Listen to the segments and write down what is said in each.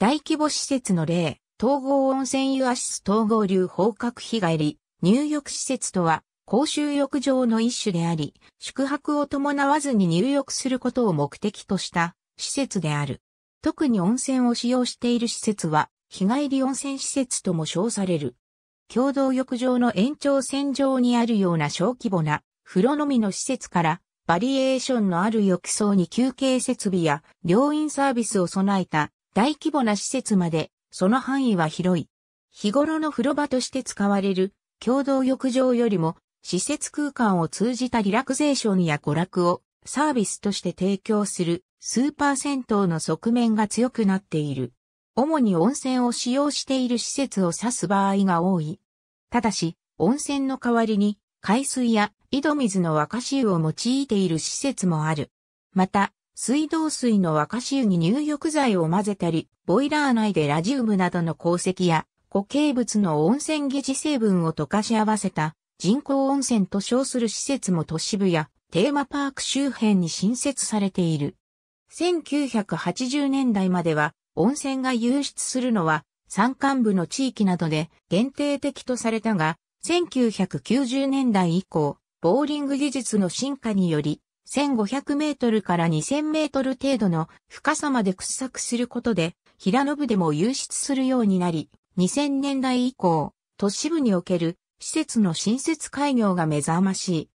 大規模施設の例、統合温泉湯アシス統合流放隔日帰り、入浴施設とは、公衆浴場の一種であり、宿泊を伴わずに入浴することを目的とした施設である。特に温泉を使用している施設は、日帰り温泉施設とも称される。共同浴場の延長線上にあるような小規模な風呂のみの施設から、バリエーションのある浴槽に休憩設備や病院サービスを備えた大規模な施設まで、その範囲は広い。日頃の風呂場として使われる共同浴場よりも施設空間を通じたリラクゼーションや娯楽をサービスとして提供するスーパー銭湯の側面が強くなっている。主に温泉を使用している施設を指す場合が多い。ただし、温泉の代わりに海水や井戸水の沸かし湯を用いている施設もある。また、水道水の沸かし湯に入浴剤を混ぜたり、ボイラー内でラジウムなどの鉱石や固形物の温泉疑似成分を溶かし合わせた人工温泉と称する施設も都市部やテーマパーク周辺に新設されている。1980年代までは温泉が流出するのは山間部の地域などで限定的とされたが、1990年代以降、ボーリング技術の進化により1500メートルから2000メートル程度の深さまで掘削することで、平野部でも流出するようになり、2000年代以降、都市部における施設の新設開業が目覚ましい。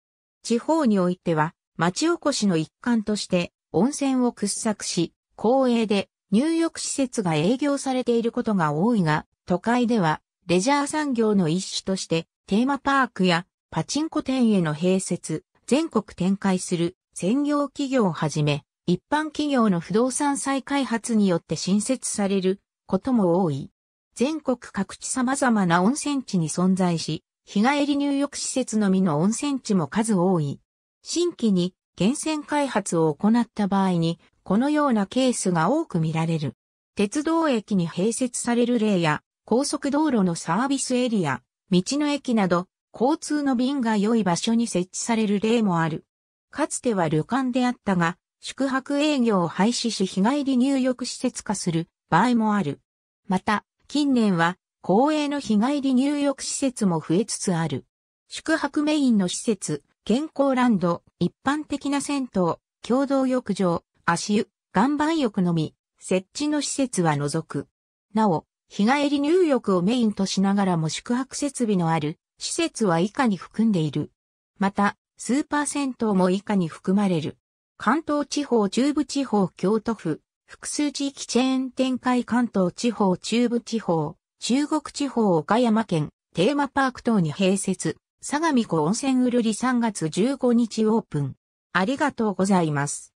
地方においては、町おこしの一環として、温泉を掘削し、公営で入浴施設が営業されていることが多いが、都会では、レジャー産業の一種として、テーマパークやパチンコ店への併設、全国展開する専業企業をはじめ、一般企業の不動産再開発によって新設されることも多い。全国各地様々な温泉地に存在し、日帰り入浴施設のみの温泉地も数多い。新規に源泉開発を行った場合に、このようなケースが多く見られる。鉄道駅に併設される例や、高速道路のサービスエリア、道の駅など、交通の便が良い場所に設置される例もある。かつては旅館であったが、宿泊営業を廃止し日帰り入浴施設化する場合もある。また、近年は公営の日帰り入浴施設も増えつつある。宿泊メインの施設、健康ランド、一般的な銭湯、共同浴場、足湯、岩盤浴のみ、設置の施設は除く。なお、日帰り入浴をメインとしながらも宿泊設備のある施設は以下に含んでいる。また、スーパー銭湯も以下に含まれる。関東地方中部地方京都府、複数地域チェーン展開関東地方中部地方、中国地方岡山県、テーマパーク等に併設、相模湖温泉うるり3月15日オープン。ありがとうございます。